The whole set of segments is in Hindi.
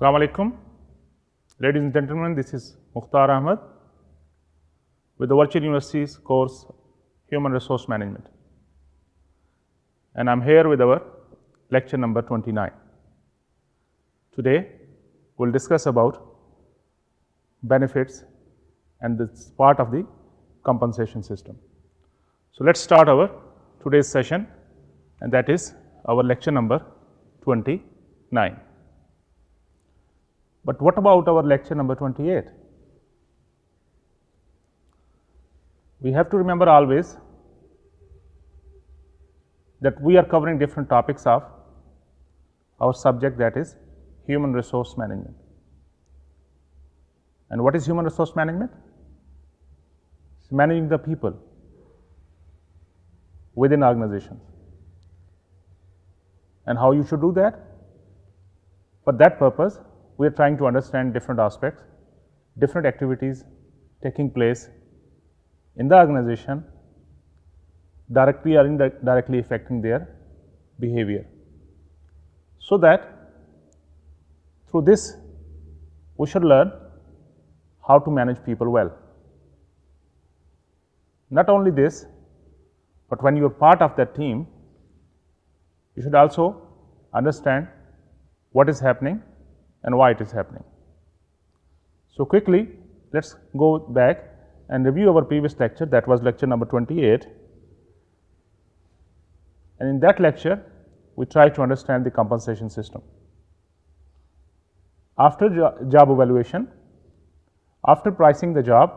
Assalamu alaikum. Ladies and gentlemen, this is Mukhtar Ahmed with the Virtual University's course Human Resource Management. And I'm here with our lecture number 29. Today, we'll discuss about benefits and this part of the compensation system. So, let's start our today's session and that is our lecture number 29. But what about our lecture number 28? We have to remember always that we are covering different topics of our subject that is human resource management. And what is human resource management? It's managing the people within organizations. And how you should do that? For that purpose, we are trying to understand different aspects, different activities taking place in the organization directly or indirectly affecting their behavior. So that through this we should learn how to manage people well. Not only this, but when you are part of that team, you should also understand what is happening and why it is happening. So, quickly let us go back and review our previous lecture that was lecture number 28 and in that lecture we try to understand the compensation system. After job evaluation, after pricing the job,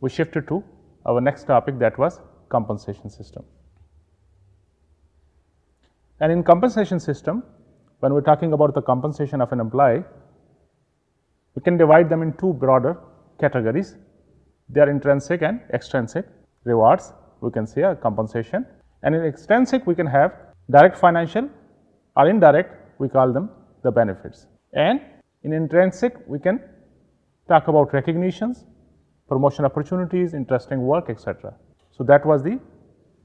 we shifted to our next topic that was compensation system. And in compensation system, when we are talking about the compensation of an employee, we can divide them in two broader categories. They are intrinsic and extrinsic rewards, we can say a compensation. And in extrinsic, we can have direct financial or indirect, we call them the benefits. And in intrinsic, we can talk about recognitions, promotion opportunities, interesting work, etc. So, that was the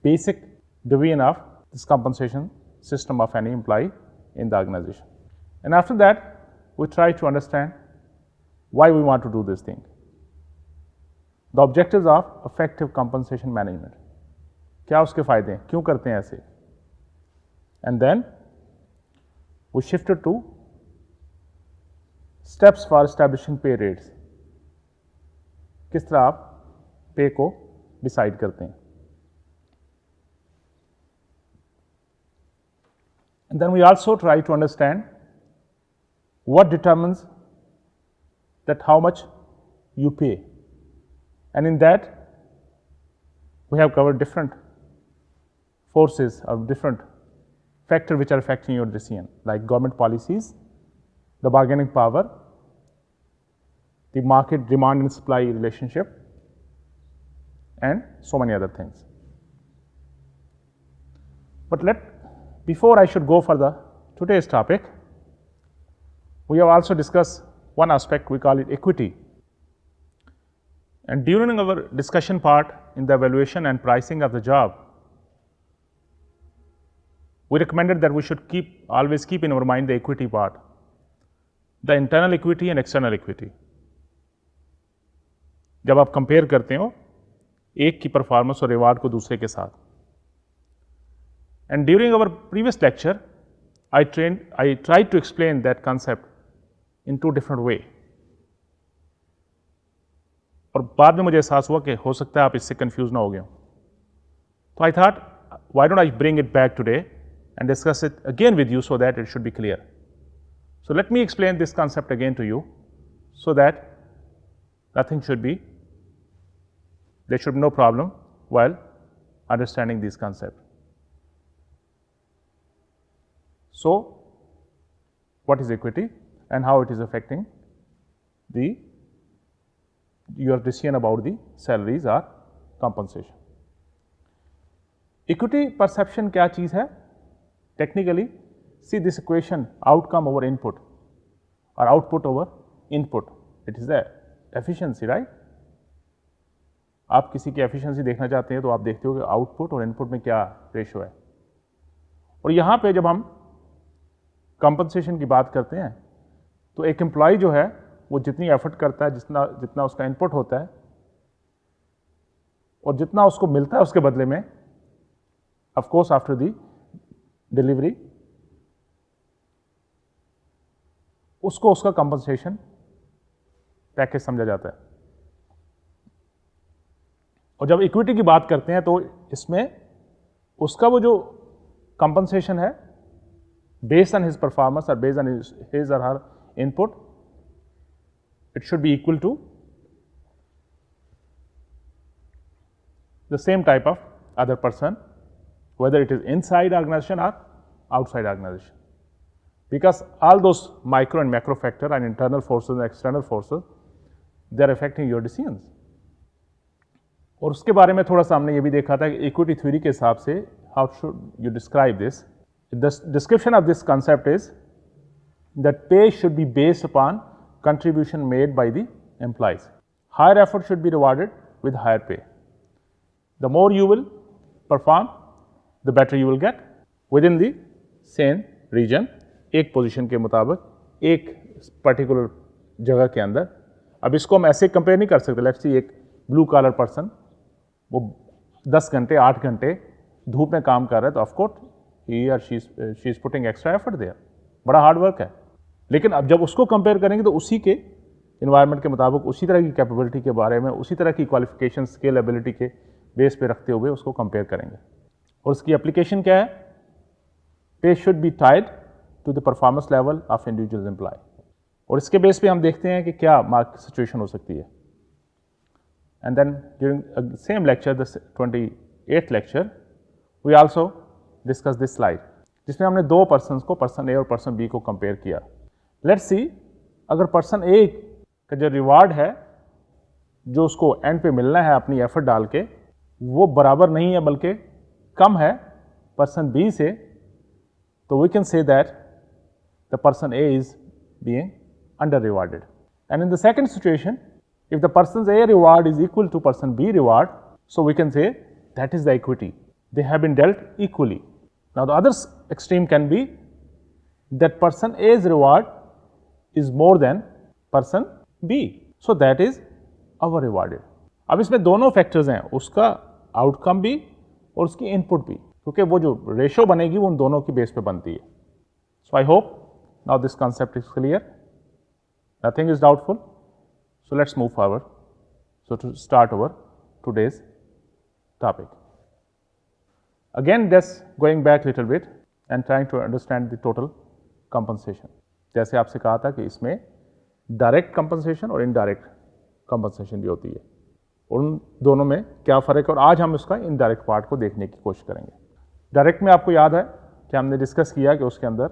basic division of this compensation system of any employee in the organization. And after that, we try to understand why we want to do this thing. The objectives of effective compensation management. क्या उसके फायदे क्यों करते हैं ऐसे we shifted to steps for establishing pay rates किस तरह आप पे को डिसाइड करते हैं And then we also try to understand what determines that how much you pay. And in that, we have covered different forces of different factors which are affecting your decision, like government policies, the bargaining power, the market demand and supply relationship, and so many other things. But let before I should go for the today's topic, we have also discussed one aspect we call it equity. And during our discussion part in the evaluation and pricing of the job, we recommended that we should keep always keep in our mind the equity part, the internal equity and external equity. जब आप कंपेयर करते हो एक की परफॉर्मेंस और रिवार्ड को दूसरे के साथ and during our previous lecture, I, tried to explain that concept in two different ways. और बाद में मुझे एहसास हुआ कि हो सकता है आप इससे कंफ्यूज ना हो why don't I bring it back today and discuss it again with you so that it should be clear. So let me explain this concept again to you so that nothing should be, there should be no problem while understanding this concept. So, what is equity and how it is affecting the your decision about the salaries or compensation. Equity perception kya cheez hai? Technically, see this equation outcome over input or output over input. It is the efficiency, right? आप किसी की एफिशिएंसी देखना चाहते हैं तो आप देखते हो कि आउटपुट और इनपुट में क्या रेशो है और यहाँ पे जब हम कंपनसेशन की बात करते हैं तो एक एम्प्लॉय जो है वो जितनी एफर्ट करता है जितना जितना उसका इनपुट होता है और जितना उसको मिलता है उसके बदले में of course after the delivery उसको उसका कंपनसेशन पैकेज समझा जाता है और जब इक्विटी की बात करते हैं तो इसमें उसका वो जो कंपनसेशन है based on his performance or based on his, his or her input, it should be equal to the same type of other person, whether it is inside organization or outside organization. Because all those micro and macro factor and internal forces and external forces, they are affecting your decisions. और उसके बारे में थोड़ा सा हमने ये भी देखा था कि इक्विटी थ्योरी के हिसाब से how should you describe this The description of this concept is that pay should be based upon contribution made by the employees. Higher effort should be rewarded with higher pay. The more you will perform, the better you will get within the same region. ek position ke मुताबिक ek particular jagah ke andar. Ab isko hum aise compare nahi kar sakte. Let's see ek blue collar person, wo 10 ghante, 8 ghante dhoop mein kaam kar raha hai, to of course he or she she is putting extra effort there बड़ा हार्ड वर्क है लेकिन अब जब उसको कंपेयर करेंगे तो उसी के इन्वायरमेंट के मुताबिक उसी तरह की कैपेबिलिटी के बारे में उसी तरह की क्वालिफिकेशन स्किल एबिलिटी के बेस पे रखते हुए उसको कंपेयर करेंगे और उसकी एप्लीकेशन क्या है pay should be tied to the performance level of individual employee और इसके बेस पे हम देखते हैं कि क्या मार्क सिचुएशन हो सकती है and then during same lecture the twenty eight lecture we also discuss this slide जिसमें हमने दो पर्सन को पर्सन ए और पर्सन बी को कंपेयर किया लेट्स सी अगर पर्सन ए का जो रिवार्ड है जो उसको एंड पे मिलना है अपनी एफर्ट डाल के वो बराबर नहीं है बल्कि कम है पर्सन बी से तो we can say that the person A is being under rewarded and in the second situation if the person A reward is equal to person B reward so we can say that is the equity they have been dealt equally Now, the other extreme can be that person A's reward is more than person B. So, that is our rewarded. Now, there are two factors, its outcome bhi aur input bhi. Because the ratio banegi wo un dono ki So, I hope now this concept is clear. Nothing is doubtful. So, let us move forward. So, to start our today's topic. Again this going back little bit and trying to understand the total compensation. जैसे आपसे कहा था कि इसमें डायरेक्ट कंपनसेशन और इनडायरेक्ट कंपनसेशन भी होती है उन दोनों में क्या फ़र्क है और आज हम उसका इनडायरेक्ट पार्ट को देखने की कोशिश करेंगे डायरेक्ट में आपको याद है कि हमने डिस्कस किया कि उसके अंदर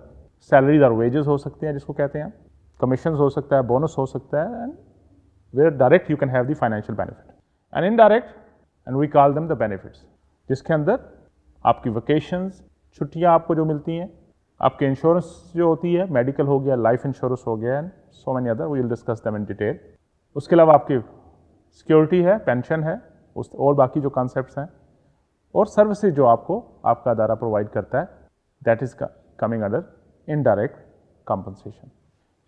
सैलरीज और वेजेस हो सकते हैं जिसको कहते हैं कमीशन हो सकता है बोनस हो सकता है and where direct you can have the financial benefit and indirect and we call them the benefits जिसके अंदर आपकी वेकेशंस छुट्टियाँ आपको जो मिलती हैं आपके इंश्योरेंस जो होती है मेडिकल हो गया लाइफ इंश्योरेंस हो गया and so many other we will discuss them in detail उसके अलावा आपकी सिक्योरिटी है पेंशन है उस और बाकी जो कॉन्सेप्ट हैं और सर्विसेज जो आपको आपका अदारा प्रोवाइड करता है that is coming under indirect direct compensation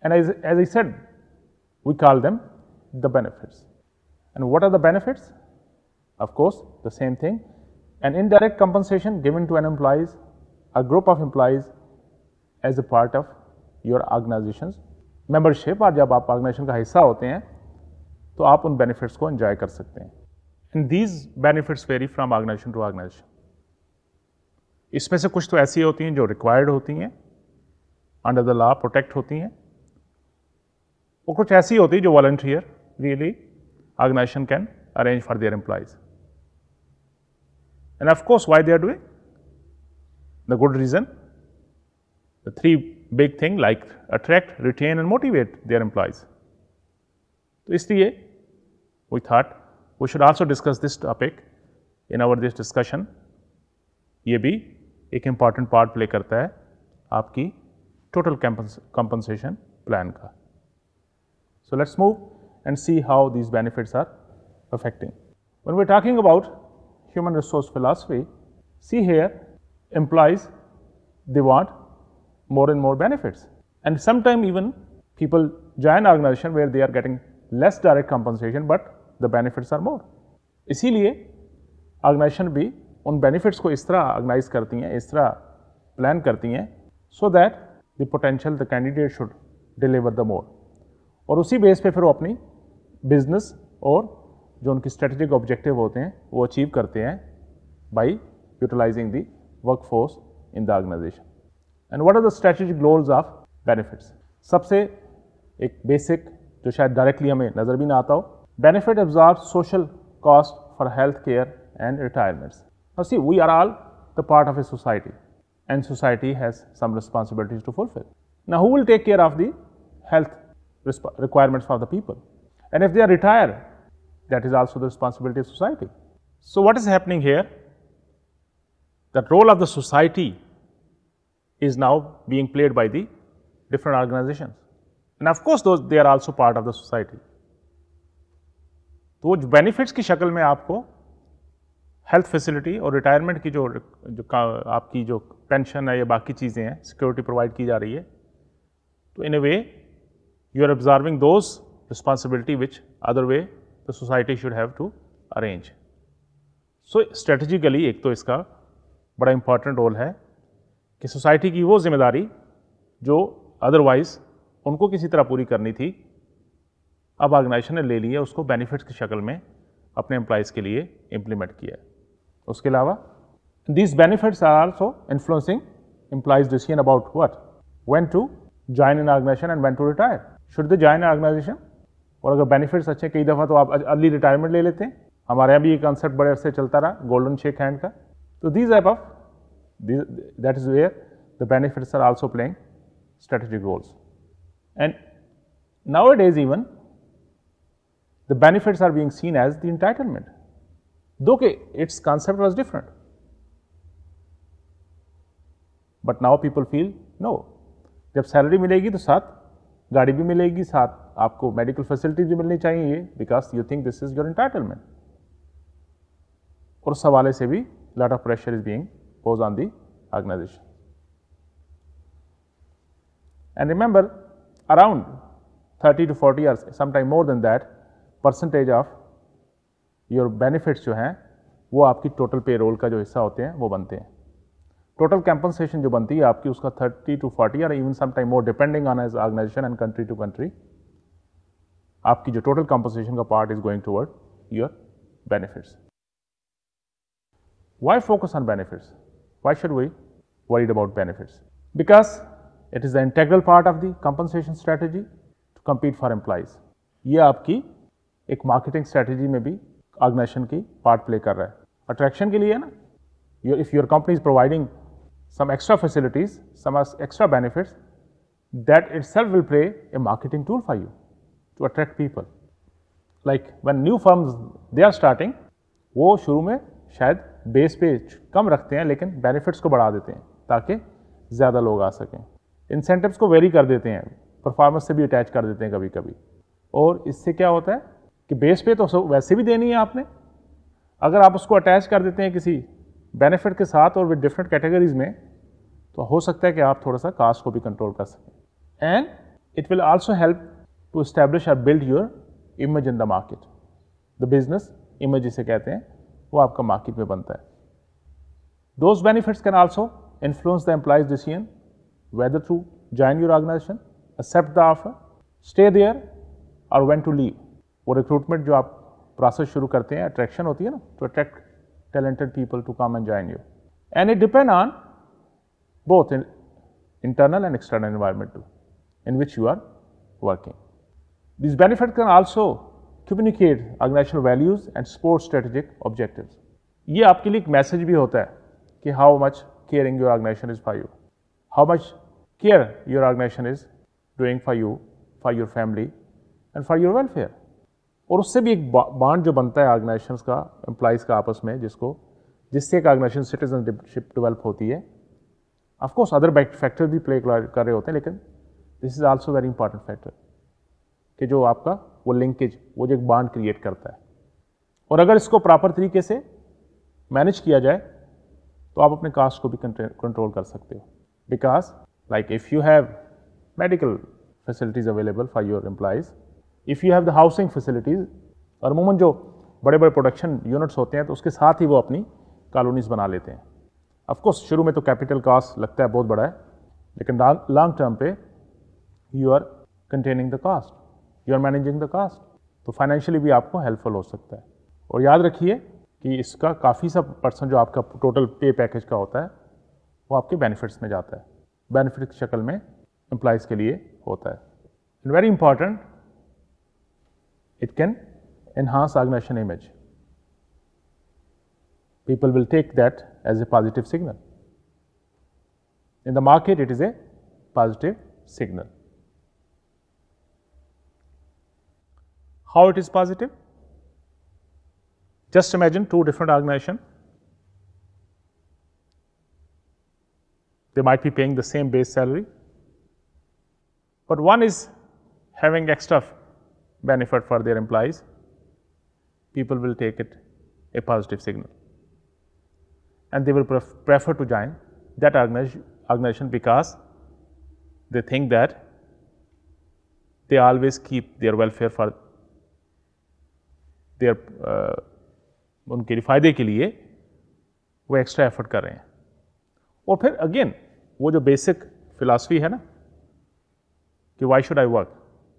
and as a said, we call them the benefits. And what are the benefits? Of course, the same An indirect compensation given to an employees, a group of employees as a part of your organization's membership और जब आप ऑर्गेनाइजेशन का हिस्सा होते हैं तो आप उन बेनिफिट्स को एंजॉय कर सकते हैं and these benefits vary from organization to organization इसमें से कुछ तो ऐसी होती हैं जो रिक्वायर्ड होती हैं अंडर द लॉ प्रोटेक्ट होती हैं और कुछ ऐसी होती है जो voluntarily organization can arrange for their employees And of course, why they are doing? The good reason, the three big thing like attract, retain and motivate their employees. तो इसलिए we thought we should also discuss this topic in our this discussion. ये भी एक important part play करता है आपकी total compensation plan का. So let's move and see how these benefits are affecting. When we're talking about human resource philosophy, see here, employees, they want more and more benefits. And sometime even people join organization where they are getting less direct compensation, but the benefits are more. इसीलिए organization भी उन benefits को इस तरह organize करती हैं इस तरह plan करती हैं so that the potential the candidate should deliver the more. और उसी base पे फिर वो अपनी business और जो उनके स्ट्रेटेजिक ऑब्जेक्टिव होते हैं वो अचीव करते हैं by utilizing the work force in the organization and what are the strategic goals of benefits सबसे एक बेसिक जो शायद डायरेक्टली हमें नज़र भी ना आता हो benefit absorb social cost for health care and retirements see we are all the part of a society and society has some responsibilities to fulfill. Now, who will take care of the health requirements for the people? And if they are retired, that is also the responsibility of society. So what is happening here? The role of the society is now being played by the different organizations. And of course, those they are also part of the society. So, which benefits ki shakal mein aapko health facility or retirement ki jo, jo, aapki pension hai ya baaki cheeze security provide ki ja So, in a way, you are observing those responsibility which other way the society should have to arrange so strategically एक तो इसका बड़ा इंपॉर्टेंट रोल है कि सोसाइटी की वो जिम्मेदारी जो अदरवाइज उनको किसी तरह पूरी करनी थी अब ऑर्गेनाइजेशन ने ले ली है उसको बेनिफिट्स की शक्ल में अपने एम्प्लॉज के लिए इम्प्लीमेंट किया है उसके अलावा this benefits are also influencing employees decision about what when to join an organization and when to retire should the join organization और अगर बेनिफिट्स अच्छे कई दफ़ा तो आप अर्ली रिटायरमेंट ले लेते हैं हमारे यहाँ भी ये कॉन्सेप्ट बड़े अरसे चलता रहा गोल्डन शेक हैंड का तो these app of that is where the benefits are also playing strategic roles and now it is even the benefits are being seen as the entitlement though के its concept was different but now people feel no जब सैलरी मिलेगी तो साथ गाड़ी भी मिलेगी साथ आपको मेडिकल फैसिलिटीज भी मिलनी चाहिए because you think this is your entitlement और उस हवाले से भी lot of pressure is being pose on the organization and remember around thirty to forty years sometime more than that percentage of your benefits जो हैं वो आपकी पे रोल का जो हिस्सा होते हैं वो बनते हैं टोटल कंपनसेशन जो बनती है आपकी उसका थर्टी टू फोर्टी और इवन समाइम more depending on age organization and country to country आपकी जो टोटल कंपनसेशन का part is going toward your benefits why focus on benefits why should we worried about benefits because it is the integral part of the compensation strategy to compete for employees ये आपकी एक मार्केटिंग स्ट्रैटेजी में भी ऑर्गेनाइजेशन की पार्ट प्ले कर रहा है अट्रैक्शन के लिए ना if your company is providing some extra facilities, some extra benefits, that itself will play a marketing tool for you to attract people. Like when new firms they are starting, वो शुरू में शायद बेस पे कम रखते हैं लेकिन बेनिफिट्स को बढ़ा देते हैं ताकि ज़्यादा लोग आ सकें इंसेंटिव्स को वेरी कर देते हैं परफॉर्मेंस से भी अटैच कर देते हैं kabhi. कभी और इससे क्या होता है कि बेस पे तो waise bhi deni hai aapne. Agar aap usko attach kar dete hain kisi benefit के साथ और विद डिफरेंट कैटेगरीज में तो हो सकता है कि आप थोड़ा सा कास्ट को भी कंट्रोल कर सकें and it will also help to establish और build your image in the market the business image जिसे कहते हैं वो आपका मार्केट में बनता है those benefits can also influence the employees decision whether through join your organization accept the offer stay there और वेन टू लीव वो रिक्रूटमेंट जो आप प्रोसेस शुरू करते हैं अट्रैक्शन होती है ना तो attract talented people to come and join you. And it depends on both in internal and external environment too, in which you are working. These benefits can also communicate organizational values and support strategic objectives. ये आपके लिए एक मैसेज भी होता है how much much your organization is is for you how much care your for is for for you for your family and और उससे भी एक बांड जो बनता है ऑर्गेनाइजेशन का एम्प्लाइज का आपस में जिसको जिससे एक ऑर्गेनाइजेशन सिटीजनशिप डिवेल्प होती है ऑफकोर्स अदर फैक्टर भी प्ले कर रहे होते हैं लेकिन this is also very important factor कि जो आपका वो लिंकेज वो जो एक बाड क्रिएट करता है और अगर इसको प्रॉपर तरीके से मैनेज किया जाए तो आप अपने कास्ट को भी कंट्रोल कर सकते हो because like if you have medical facilities available for your employees if you have the housing facilities और अमूमन जो बड़े बड़े प्रोडक्शन यूनिट्स होते हैं तो उसके साथ ही वो अपनी कॉलोनीज़ बना लेते हैं अफकोर्स शुरू में तो कैपिटल कास्ट लगता है बहुत बड़ा है लेकिन लॉन्ग टर्म पे you are containing the cost you are managing the cost तो फाइनेंशियली भी आपको हेल्पफुल हो सकता है और याद रखिए कि इसका काफ़ी सा पर्सन जो आपका टोटल पे पैकेज का होता है वो आपके बेनिफिट्स में जाता है बेनिफिट की शक्ल में एम्प्लाइज के लिए होता है very important It can enhance organization image. People will take that as a positive signal. In the market, it is a positive signal. How it is positive? Just imagine two different organization. They might be paying the same base salary, but one is having extra benefit for their employees, people will take it a positive signal and they will pref prefer to join that organization because they think that they always keep their welfare for their uh, उनके फायदे के लिए वो एक्स्ट्रा एफर्ट कर रहे हैं और फिर अगेन वो जो philosophy फिलासफी है ना कि why should I work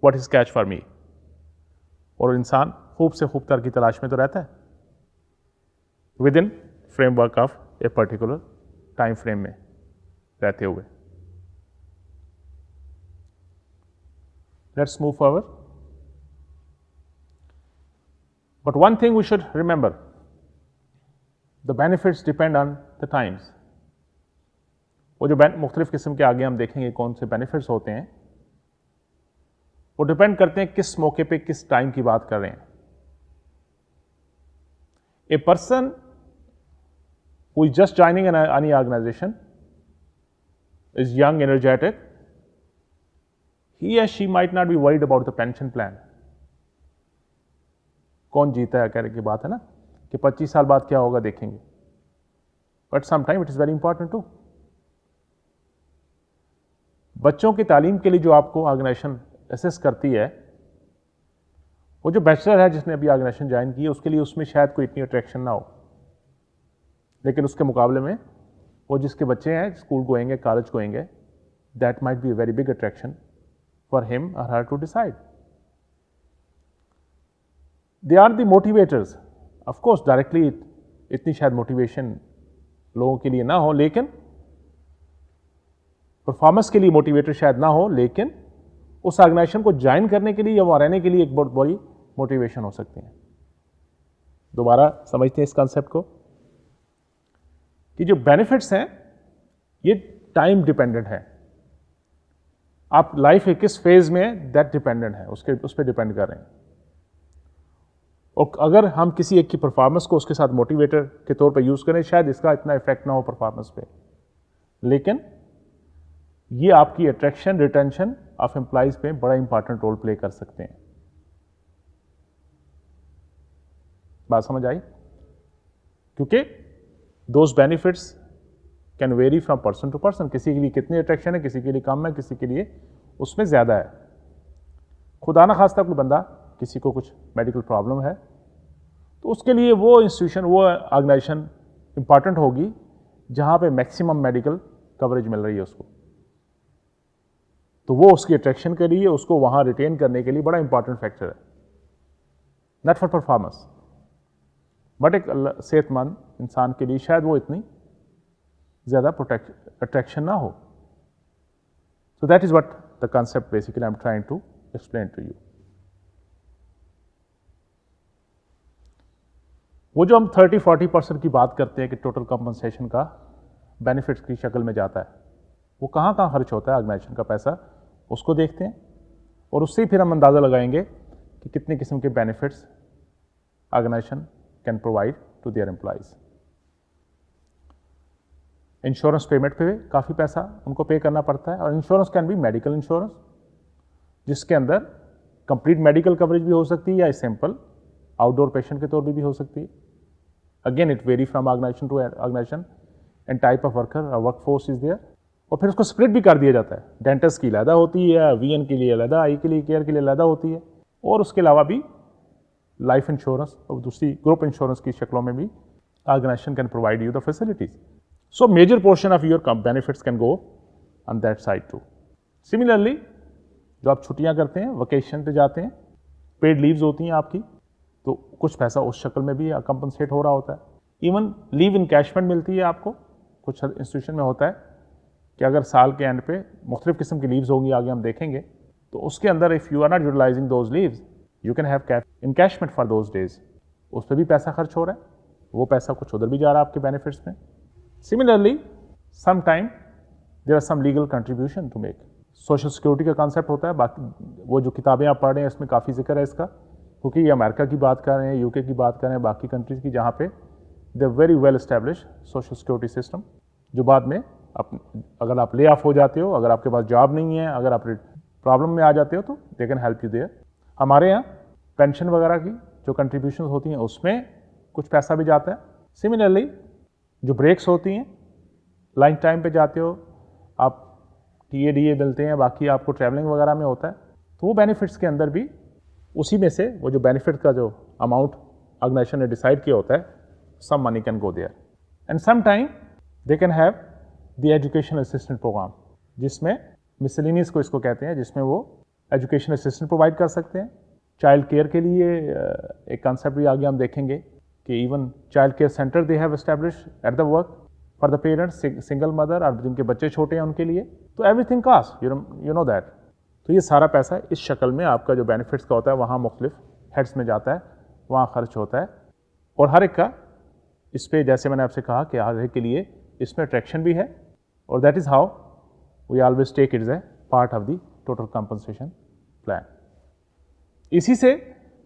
what is catch और इंसान खूब से खूब तर की तलाश में तो रहता है within framework of a particular time frame में रहते हुए let's move forward but one thing we should remember the benefits depend on the times वो जो मुख्तलिफ किस्म के आगे हम देखेंगे कौन से बेनिफिट्स होते हैं वो डिपेंड करते हैं किस मौके पे किस टाइम की बात कर रहे हैं a person who is just joining an any organization is young energetic he या she might not be worried about the pension plan कौन जीता है कहने की बात है ना कि 25 साल बाद क्या होगा देखेंगे but sometime it is very important to बच्चों की तालीम के लिए जो आपको ऑर्गेनाइजेशन असेस करती है वो जो बैचलर है जिसने अभी ऑर्गेनाइजेशन ज्वाइन की है उसके लिए उसमें शायद कोई इतनी अट्रैक्शन ना हो लेकिन उसके मुकाबले में वो जिसके बच्चे हैं स्कूल गोएंगे कॉलेज गोएंगे that might be a very big attraction for him और her to decide they are the motivators of course directly इतनी शायद मोटिवेशन लोगों के लिए ना हो लेकिन परफॉर्मेंस के लिए मोटिवेटर शायद ना हो लेकिन उस ऑर्गेनाइजेशन को ज्वाइन करने के लिए या वहाँ रहने के लिए एक बहुत बड़ी मोटिवेशन हो सकती है दोबारा समझते हैं इस कॉन्सेप्ट को कि जो बेनिफिट्स हैं ये टाइम डिपेंडेंट है आप लाइफ के किस फेज में है दैट डिपेंडेंट है उसके उस पर डिपेंड कर रहे हैं और अगर हम किसी एक की परफॉर्मेंस को उसके साथ मोटिवेटर के तौर पर यूज़ करें शायद इसका इतना इफेक्ट ना हो परफॉर्मेंस पे लेकिन ये आपकी अट्रैक्शन रिटेंशन आप एम्प्लॉयज़ पे बड़ा इंपॉर्टेंट रोल प्ले कर सकते हैं बात समझ आई क्योंकि those benefits can vary from person to person किसी के लिए कितनी अट्रैक्शन है किसी के लिए कम है किसी के लिए उसमें ज़्यादा है खुदा ना खास्ता कोई बंदा किसी को कुछ मेडिकल प्रॉब्लम है तो उसके लिए वो इंस्टीट्यूशन वो ऑर्गेनाइजेशन इंपॉर्टेंट होगी जहाँ पे मैक्सिमम मेडिकल कवरेज मिल रही है उसको तो वो उसकी अट्रैक्शन के लिए उसको वहां रिटेन करने के लिए बड़ा इंपॉर्टेंट फैक्टर है नॉट फॉर परफॉर्मेंस बट एक सेहतमंद इंसान के लिए शायद वो इतनी ज़्यादा प्रोटेक्ट अट्रैक्शन ना हो so that is what the concept basically I am trying to explain to you वो जो हम 30-40 परसेंट की बात करते हैं कि टोटल कंपनसेशन का बेनिफिट्स की शक्ल में जाता है वो कहाँ कहाँ खर्च होता है ऑर्गेनाइजेशन का पैसा उसको देखते हैं और उससे ही फिर हम अंदाज़ा लगाएंगे कि कितने किस्म के benefits organization can provide to their employees insurance payment पे काफ़ी पैसा उनको पे करना पड़ता है और इंश्योरेंस कैन भी मेडिकल इंश्योरेंस जिसके अंदर कंप्लीट मेडिकल कवरेज भी हो सकती है या सिंपल आउटडोर पेशेंट के तौर पर भी हो सकती है again it vary from organization to organization and type of worker work force is there और फिर उसको स्प्लिट भी कर दिया जाता है डेंटिस्ट की अलहदा होती है वी के लिए अलहदा आई के लिए केयर के लिए अलहदा होती है और उसके अलावा भी लाइफ इंश्योरेंस और दूसरी ग्रुप इंश्योरेंस की शक्लों में भी organization can provide you the facilities so major portion of your benefits can go on that side too similarly जो आप छुट्टियां करते हैं वकेशन पे जाते हैं पेड लीव्स होती हैं आपकी तो कुछ पैसा उस शक्ल में भी कंपनसेट हो रहा होता है इवन लीव इन कैशमेंट मिलती है आपको कुछ इंस्टीट्यूशन में होता है कि अगर साल के एंड पे मुख्तफ किस्म की लीव्स होंगी आगे हम देखेंगे तो उसके अंदर if you are not utilizing those leaves you can have cash cashment for those days उस पर भी पैसा खर्च हो रहा है वो पैसा कुछ उधर भी जा रहा है आपके बेनिफिट्स में similarly some time there are some legal contribution to make social security का कॉन्सेप्ट होता है बाकी वो जो किताबें आप पढ़ रहे हैं उसमें काफ़ी जिक्र है इसका क्योंकि ये अमेरिका की बात कर रहे हैं यूके की बात कर रहे हैं बाकी कंट्रीज़ की जहाँ पे they very well establish social security system जो बाद में आप अगर आप ले ऑफ हो जाते हो अगर आपके पास जॉब नहीं है अगर आप प्रॉब्लम में आ जाते हो तो they can help you there हमारे यहाँ पेंशन वगैरह की जो कंट्रीब्यूशन होती हैं उसमें कुछ पैसा भी जाता है सिमिलरली जो ब्रेक्स होती हैं लंच टाइम पे जाते हो आप टी ए डी ए मिलते हैं बाकी आपको ट्रैवलिंग वगैरह में होता है तो वो बेनिफिट्स के अंदर भी उसी में से वो जो बेनिफिट का जो अमाउंट ऑर्गेनाइजेशन ने डिसाइड किया होता है some money can go there and some time they can have the education assistant program जिसमें मिसलिनियस को इसको कहते हैं जिसमें वो एजुकेशन असिस्टेंट प्रोवाइड कर सकते हैं चाइल्ड केयर के लिए uh, एक कॉन्सेप्ट भी आगे हम देखेंगे कि even child care center they have establish at the work for the parents single mother और जिनके बच्चे छोटे हैं उनके लिए तो everything cost you know that तो ये सारा पैसा इस शक्ल में आपका जो बेनिफिट्स का होता है वहाँ मुख्तफ हेड्स में जाता है वहाँ खर्च होता है और हर एक का इस पर जैसे मैंने आपसे कहा कि हर एक के लिए इसमें अट्रैक्शन भी है or that is how we always take it as a part of the total compensation plan. इसी से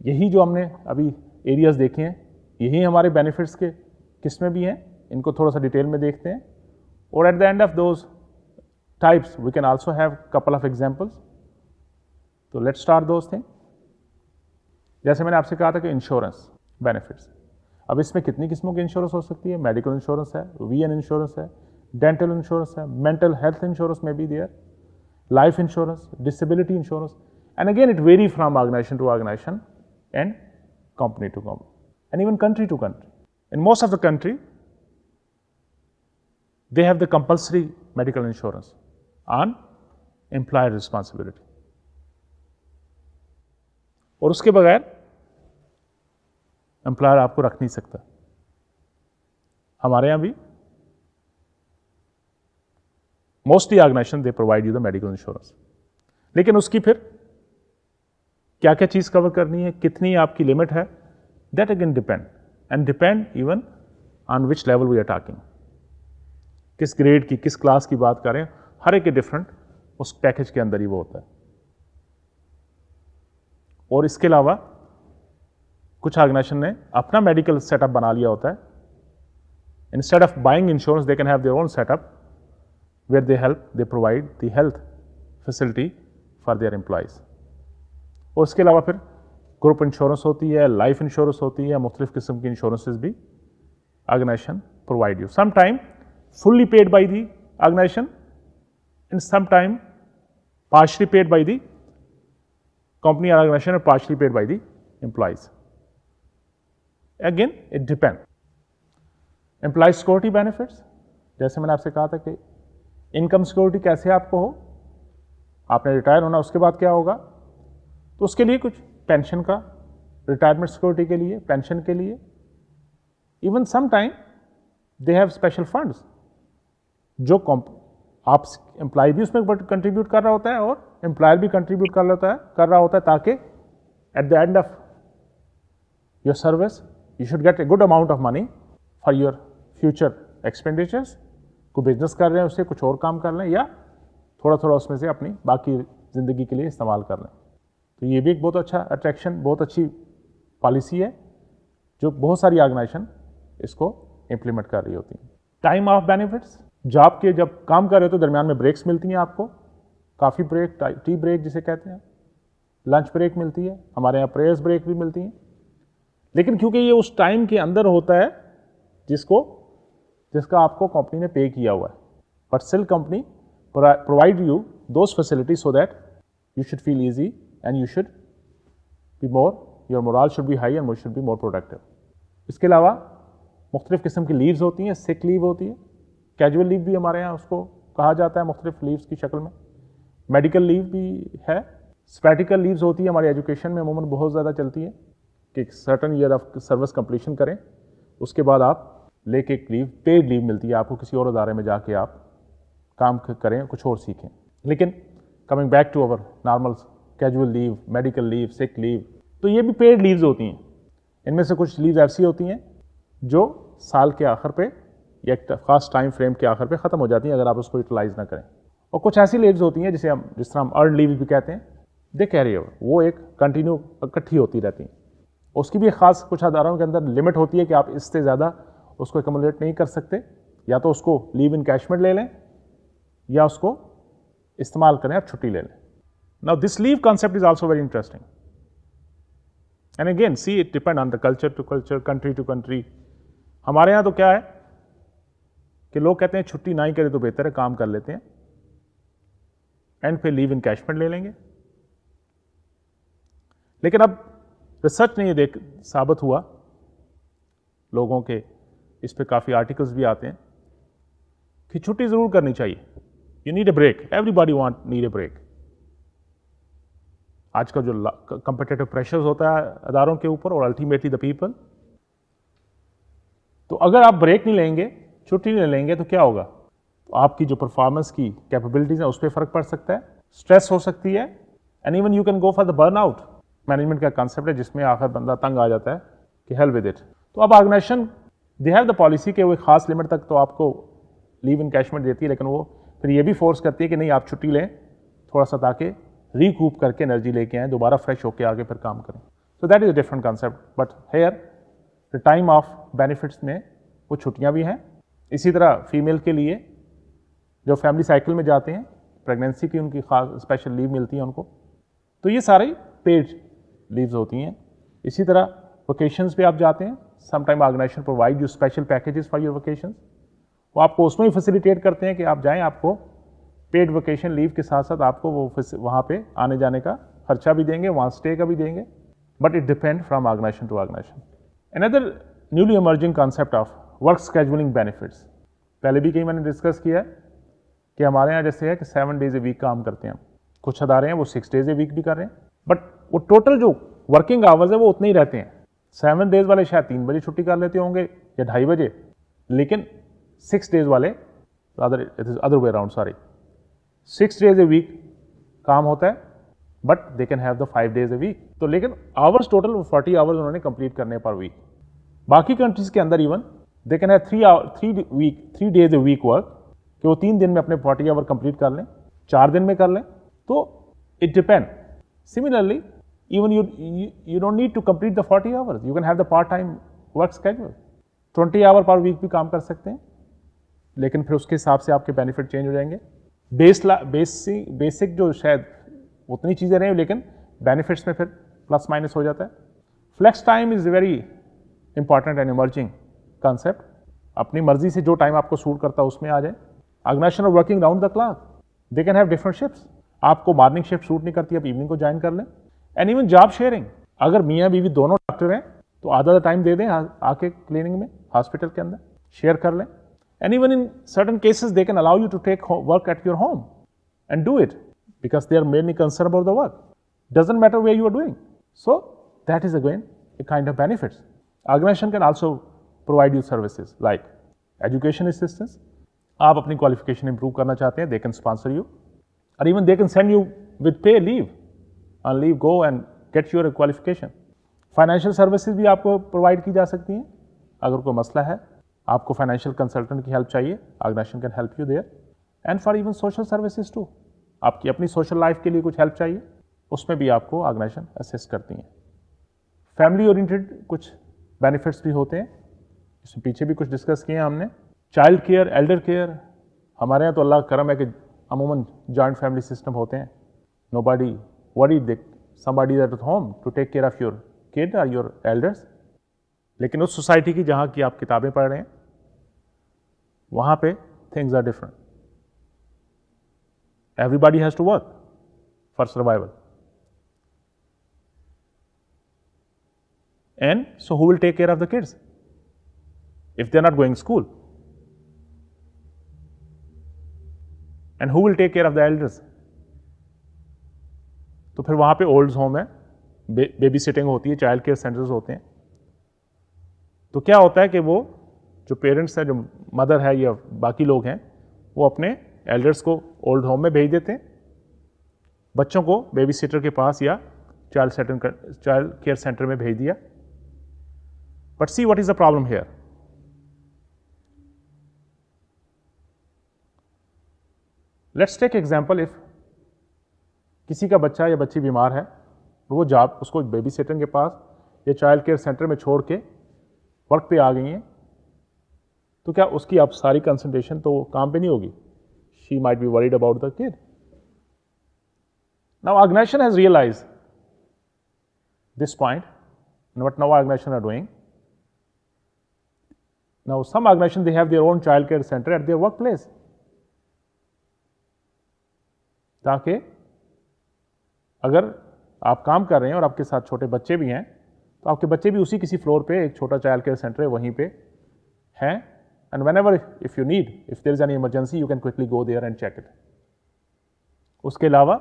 यही जो हमने अभी एरियाज देखे हैं यही हमारे बेनिफिट्स के किस में भी हैं इनको थोड़ा सा डिटेल में देखते हैं और at the end of those types we can also have couple of examples तो लेट स्टार्ट दोज थिंग जैसे मैंने आपसे कहा था कि इंश्योरेंस बेनिफिट्स अब इसमें कितनी किस्मों की इंश्योरेंस हो सकती है मेडिकल इंश्योरेंस है वी एन इंश्योरेंस है dental insurance mental health insurance may be there, life insurance, disability insurance, and again it vary from organization to organization and company to company and even country to country. In most of the country, they have the compulsory medical insurance on employer responsibility. और उसके बगैर एम्प्लॉयर आपको रख नहीं सकता हमारे यहाँ भी mostly organization they provide you the medical insurance लेकिन उसकी फिर क्या क्या चीज़ कवर करनी है कितनी आपकी लिमिट है that again depend and depend even on which level we are talking किस ग्रेड की किस क्लास की बात करें हर एक डिफरेंट उस पैकेज के अंदर ही वो होता है और इसके अलावा कुछ ऑर्गेनाइजेशन ने अपना मेडिकल सेटअप बना लिया होता है instead of buying insurance they can have their own setup where they help, they provide the health facility for their employees. और इसके अलावा फिर ग्रुप insurance होती है लाइफ insurance होती है मुख्तलिफ़ किस्म की इंश्योरेंसेज भी organization provide you some time fully paid by the organization in some time partially paid by the company organization or partially paid by the employees. Again, it depends. Employee security benefits, जैसे मैंने आपसे कहा था कि इनकम सिक्योरिटी कैसे आपको हो आपने रिटायर होना उसके बाद क्या होगा तो उसके लिए कुछ पेंशन का रिटायरमेंट सिक्योरिटी के लिए पेंशन के लिए even some time they have special funds जो कॉम्प आप एम्प्लॉय भी उसमें कंट्रीब्यूट कर रहा होता है और एम्प्लॉयर भी कंट्रीब्यूट कर लेता है कर रहा होता है ताकि at the end of your service you should get a good amount of money for your future expenditures कोई बिजनेस कर रहे हैं उससे कुछ और काम कर लें या थोड़ा थोड़ा उसमें से अपनी बाकी ज़िंदगी के लिए इस्तेमाल कर लें तो ये भी एक बहुत अच्छा अट्रैक्शन बहुत अच्छी पॉलिसी है जो बहुत सारी ऑर्गेनाइजेशन इसको इम्प्लीमेंट कर रही होती हैं टाइम ऑफ बेनिफिट्स जॉब के जब काम कर रहे हो तो दरमियान में ब्रेक्स मिलती हैं आपको काफ़ी ब्रेक टी ब्रेक जिसे कहते हैं लंच ब्रेक मिलती है हमारे यहाँ प्रेयर्स ब्रेक भी मिलती हैं लेकिन क्योंकि ये उस टाइम के अंदर होता है जिसको जिसका आपको कंपनी ने पे किया हुआ है but still company provide you those facility so that you should feel easy and you should be more your moral should be high and should be more productive इसके अलावा मुख्तलिफ़ किस्म की लीव्स होती हैं सिक लीव होती है कैजुअल लीव भी हमारे यहाँ उसको कहा जाता है मुख्तलिफ लीव्स की शक्ल में मेडिकल लीव भी है स्पैटिकल लीव्स होती है हमारी एजुकेशन में अमूमन बहुत ज़्यादा चलती है कि certain year of service completion करें उसके बाद आप लेके लीव पेड लीव मिलती है आपको किसी और अदारे में जाके आप काम करें कुछ और सीखें लेकिन coming back to our normal casual leave medical leave sick leave तो ये भी पेड लीव्स होती हैं इनमें से कुछ लीव्स ऐसी होती हैं जो साल के आखिर पे या एक खास टाइम फ्रेम के आखिर पे ख़त्म हो जाती हैं अगर आप उसको यूटिलाइज ना करें और कुछ ऐसी लीव्स होती हैं जिसे हम जिस तरह हम अर्न लीव भी कहते हैं दे कैरी ओवर वो एक कंटिन्यू इकट्ठी होती रहती हैं उसकी भी खास कुछ अदारों के अंदर लिमिट होती है कि आप इससे ज़्यादा उसको एकमोलेट नहीं कर सकते या तो उसको लीव इन कैशमेंट ले लें या उसको इस्तेमाल करें आप छुट्टी ले लें now this leave concept is also very interesting and again see it depend on the culture to culture country to country हमारे यहाँ तो क्या है कि लोग कहते हैं छुट्टी ना ही करें तो बेहतर है काम कर लेते हैं एंड फिर लीव इन कैशमेंट ले लेंगे लेकिन अब रिसर्च ने ये देख साबित हुआ लोगों के इस पर काफ़ी आर्टिकल्स भी आते हैं कि छुट्टी ज़रूर करनी चाहिए you need a break everybody want need a break आज का जो कंपटेटिव प्रेशर्स होता है अदारों के ऊपर और अल्टीमेटली द पीपल तो अगर आप ब्रेक नहीं लेंगे छुट्टी नहीं लेंगे तो क्या होगा तो आपकी जो परफॉर्मेंस की कैपेबिलिटीज़ हैं उस पर फ़र्क पड़ सकता है स्ट्रेस हो सकती है and even you can go for the burn out management का कॉन्सेप्ट है जिसमें आखिर बंदा तंग आ जाता है कि हेल्प विद इट तो अब organization they have the policy के वो एक खास लिमिट तक तो आपको लीव इन कैशमेंट देती है लेकिन वो फिर ये भी फोर्स करती है कि नहीं आप छुट्टी लें थोड़ा सा ताकि रिकूप करके एनर्जी लेके आएँ दोबारा फ्रेश होकर आगे फिर काम करें so that is a different concept but here the time off benefits में वो छुट्टियाँ भी हैं इसी तरह फीमेल के लिए जो फैमिली साइकिल में जाते हैं प्रेगनेंसी की उनकी खास स्पेशल लीव मिलती है उनको तो ये सारी पेड लीव्स होती हैं इसी तरह वोकेशंस पे आप जाते हैं sometime organization provide you special packages for your vacation वो आपको उसमें ही फैसिलिटेट करते हैं कि आप जाएँ आपको पेड वेकेशन लीव के साथ साथ आपको वो वहाँ पे आने जाने का खर्चा भी देंगे वहाँ स्टे का भी देंगे but it depend from organization to organization another newly emerging concept of work scheduling benefits पहले भी कहीं मैंने डिस्कस किया है कि हमारे यहाँ जैसे है कि सेवन डेज ए वीक काम करते हैं हम कुछ अदारे हैं वो सिक्स डेज ए वीक भी कर रहे हैं बट वो टोटल जो वर्किंग आवर्स है वो उतने ही रहते हैं सेवन डेज वाले शायद तीन बजे छुट्टी कर लेते होंगे या ढाई बजे लेकिन सिक्स डेज वाले other it is other way around sorry six days a week काम होता है but they can have the five days a week तो लेकिन आवर्स टोटल फोर्टी आवर्स उन्होंने कंप्लीट करने पर वीक बाकी कंट्रीज के अंदर even they can have three hour three week three days a week work कि वो तीन दिन में अपने फोर्टी आवर कंप्लीट कर लें चार दिन में कर लें तो it depend similarly even you, you, you don't need to complete the 40 hours you can have the part time work schedule 20 hour per week भी काम कर सकते हैं लेकिन फिर उसके हिसाब से आपके बेनिफिट चेंज हो जाएंगे बेस बेसिक बेसिक जो शायद उतनी चीज़ें नहीं लेकिन बेनिफिट्स में फिर प्लस माइनस हो जाता है flex time is very important and emerging concept अपनी मर्जी से जो टाइम आपको सूट करता है उसमें आ जाए और working round the clock they can have different shift आपको मॉर्निंग शिफ्ट सूट नहीं करती आप इवनिंग को ज्वाइन कर लें एंड इवन जॉब शेयरिंग अगर मियाँ बीवी दोनों डॉक्टर हैं तो आधा आधा टाइम दे दें आके क्लिनिक में हॉस्पिटल के अंदर शेयर कर लें and even in certain cases they can allow you to take work at your home and do it because they are mainly concern about the work doesn't matter way you are doing so that is again a kind of benefit organization can also provide you services like education assistance आप अपनी क्वालिफिकेशन इंप्रूव करना चाहते हैं दे कैन स्पॉन्सर यू और even they can send you with pay leave on leave go and get your qualification financial services भी आपको प्रोवाइड की जा सकती हैं अगर कोई मसला है आपको फाइनेंशियल कंसल्टेंट की हेल्प चाहिए organization can help you there and for even social services to आपकी अपनी सोशल लाइफ के लिए कुछ हेल्प चाहिए उसमें भी आपको ऑर्गेनाइजेशन असिस्ट करती हैं फैमिली ओरिएंटेड कुछ बेनिफिट्स भी होते हैं इसमें पीछे भी कुछ डिस्कस किए हैं हमने चाइल्ड केयर एल्डर केयर हमारे यहाँ तो अल्लाह करम है कि अमूमन जॉइंट फैमिली सिस्टम होते हैं nobody worried that somebody is at home to take care of your kid or your elders. लेकिन उस सोसाइटी society, जहाँ की आप किताबें पढ़ रहे things are different. everybody has to work for survival. And so who will take care of the kids if they're not going to school? And who will take care of the elders तो फिर वहाँ पे ओल्ड होम है बे, बेबी सिटिंग होती है चाइल्ड केयर सेंटर्स होते हैं तो क्या होता है कि वो जो पेरेंट्स हैं जो मदर है या बाकी लोग हैं वो अपने एल्डर्स को ओल्ड होम में भेज देते हैं बच्चों को बेबी सीटर के पास या child center child care center में भेज दिया but see what is the problem here let's take example if किसी का बच्चा या बच्ची बीमार है वो जॉब उसको बेबी सेटर के पास या चाइल्ड केयर सेंटर में छोड़ के वर्क पे आ गई हैं तो क्या उसकी आप सारी कंसंट्रेशन तो काम पे नहीं होगी she might be worried about the care now organization has realize this point now now are doing now some some they have have own child care center at at work place ताकि अगर आप काम कर रहे हैं और आपके साथ छोटे बच्चे भी हैं तो आपके बच्चे भी उसी किसी फ्लोर पे एक छोटा चाइल्ड केयर सेंटर है वहीं पे हैं and whenever if you need if there is an emergency you can quickly go there and check it उसके अलावा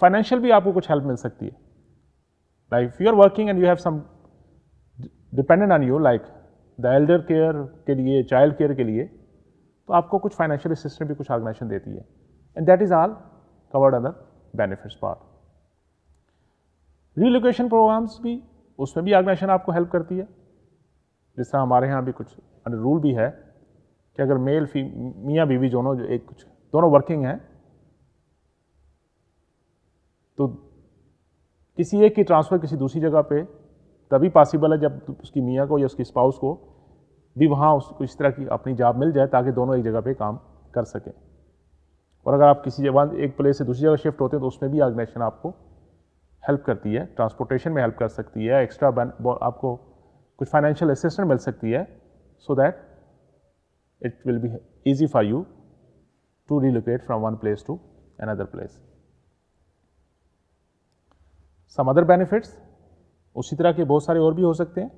फाइनेंशियल भी आपको कुछ हेल्प मिल सकती है like you are working and you have some dependent on you like the elder care के लिए चाइल्ड केयर के लिए तो आपको कुछ फाइनेंशियल असिस्टेंट भी कुछ ऑर्गेनाइजेशन देती है and that is all covered other benefits part relocation programs भी उसमें भी ऑर्गेनाइजेशन आपको हेल्प करती है जिस तरह हमारे यहाँ भी कुछ रूल भी है कि अगर मेल फी मियाँ बीवी दोनों जो एक कुछ दोनों वर्किंग हैं तो किसी एक की ट्रांसफ़र किसी दूसरी जगह पे तभी पॉसिबल है जब उसकी मियाँ को या उसकी स्पाउस को भी वहाँ उसको इस तरह की अपनी जॉब मिल जाए ताकि दोनों एक जगह पे काम कर सकें और अगर आप किसी जगह एक प्लेस से दूसरी जगह शिफ्ट होते हैं तो उसमें भी ऑर्गेनाइजेशन आपको हेल्प करती है ट्रांसपोर्टेशन में हेल्प कर सकती है एक्स्ट्रा आपको कुछ फाइनेंशियल असिस्टेंट मिल सकती है so that it will be easy for you to relocate from one place to another place some other benefits उसी तरह के बहुत सारे और भी हो सकते हैं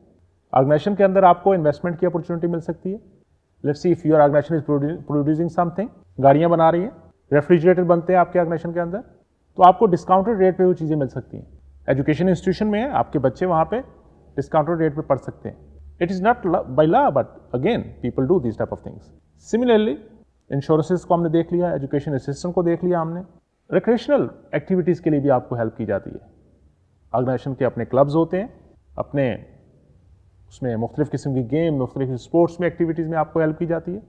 ऑर्गेनाइजेशन के अंदर आपको इन्वेस्टमेंट की अपॉर्चुनिटी मिल सकती है let's see if your organization is producing something गाड़ियाँ बना रही हैं रेफ्रिजरेटर बनते हैं आपके ऑर्गेनाइजेशन के अंदर तो आपको डिस्काउंटेड रेट पे वो चीज़ें मिल सकती हैं एजुकेशन इंस्टीट्यूशन में है आपके बच्चे वहाँ पे डिस्काउंटेड रेट पे पढ़ सकते हैं it is not by law but again people do this type of things similarly insurances को हमने देख लिया एजुकेशन सिस्टम को देख लिया हमने रिक्रेशनल एक्टिविटीज़ के लिए भी आपको हेल्प की जाती है ऑर्गेनाइजेशन के अपने क्लब्स होते हैं अपने उसमें मुख्तलिफ़ किस्म की गेम मुख्तलिफ स्पोर्ट्स में एक्टिविटीज़ में आपको हेल्प की जाती है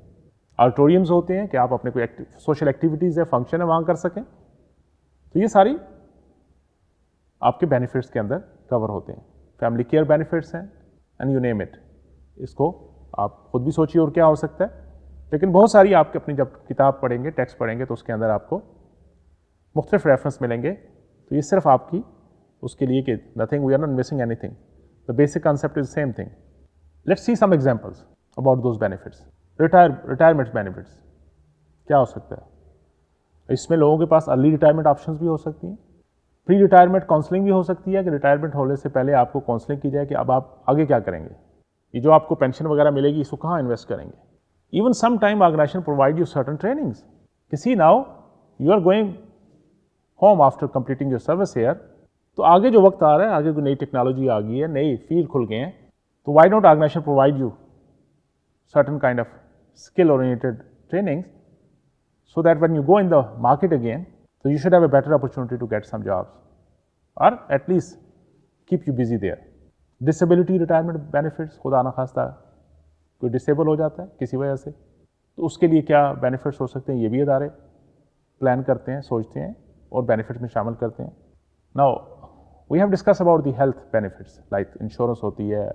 ऑडिटोरियम्स होते हैं कि आप अपने कोई सोशल एक्टिविटीज़ या फंक्शन है वहाँ कर सकें तो ये सारी आपके बेनिफिट्स के अंदर कवर होते हैं फैमिली केयर बेनिफिट्स हैं एंड यू नेम इट इसको आप खुद भी सोचिए और क्या हो सकता है लेकिन बहुत सारी आपके अपनी जब किताब पढ़ेंगे टेक्स्ट पढ़ेंगे तो उसके अंदर आपको मुख्तफ रेफरेंस मिलेंगे तो ये सिर्फ आपकी उसके लिए कि nothing we are not missing anything the basic concept is same thing let's see some examples about those benefits retire retirement benefits क्या हो सकता है इसमें लोगों के पास अर्ली रिटायरमेंट ऑप्शन भी हो सकती हैं प्री रिटायरमेंट काउंसलिंग भी हो सकती है कि रिटायरमेंट होने से पहले आपको काउंसलिंग की जाए कि अब आप आगे क्या करेंगे ये जो आपको पेंशन वगैरह मिलेगी इसको कहाँ इन्वेस्ट करेंगे even some time organization provide you certain trainings कि see now you are going home after completing your service here तो आगे जो वक्त आ रहा है आगे जो नई टेक्नोलॉजी आ गई है नई फील्ड खुल गए हैं तो why don't organization provide you certain kind of skill oriented trainings so that when you go in the market again, so you should have a better opportunity to get some jobs or at least keep you busy there. Disability retirement benefits खुदा ना खास्ता कोई डिसेबल हो जाता है किसी वजह से तो उसके लिए क्या बेनिफिट्स हो सकते हैं ये भी अदारे प्लान करते हैं सोचते हैं और बेनिफिट्स में शामिल करते हैं now we have discuss about the health benefits like insurance होती है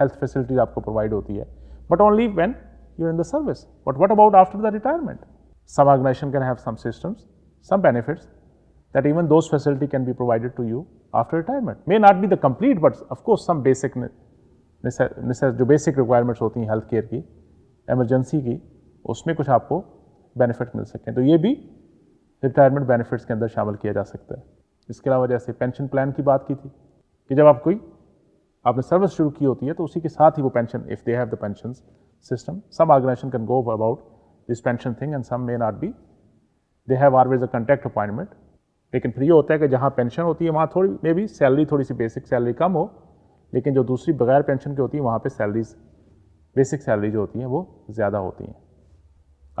हेल्थ फैसिलिटीज आपको प्रोवाइड होती है but only when you are in the service. But what about after the retirement? Some organization can have some systems, some benefits that even those facility can be provided to you after retirement. May not be the complete, but of course some basic जो basic basic requirements hoti hain care की एमरजेंसी की उसमें कुछ आपको बेनिफिट मिल सकते हैं तो ये भी रिटायरमेंट बेनिफिट्स के अंदर शामिल किया जा सकता है इसके अलावा जैसे पेंशन प्लान की ki की ki कि जब आप कोई आपने सर्विस शुरू की होती है तो उसी के साथ ही वो pension if they have the pension system. Some organization can go about this pension thing and some may not be. They have always a contact appointment. लेकिन फिर ये होता है कि जहाँ पेंशन होती है वहाँ थोड़ी मे बी सैलरी थोड़ी सी बेसिक सैलरी कम हो लेकिन जो दूसरी बगैर पेंशन की होती है वहाँ पे सैलरीज बेसिक सैलरी जो होती हैं वो ज़्यादा होती हैं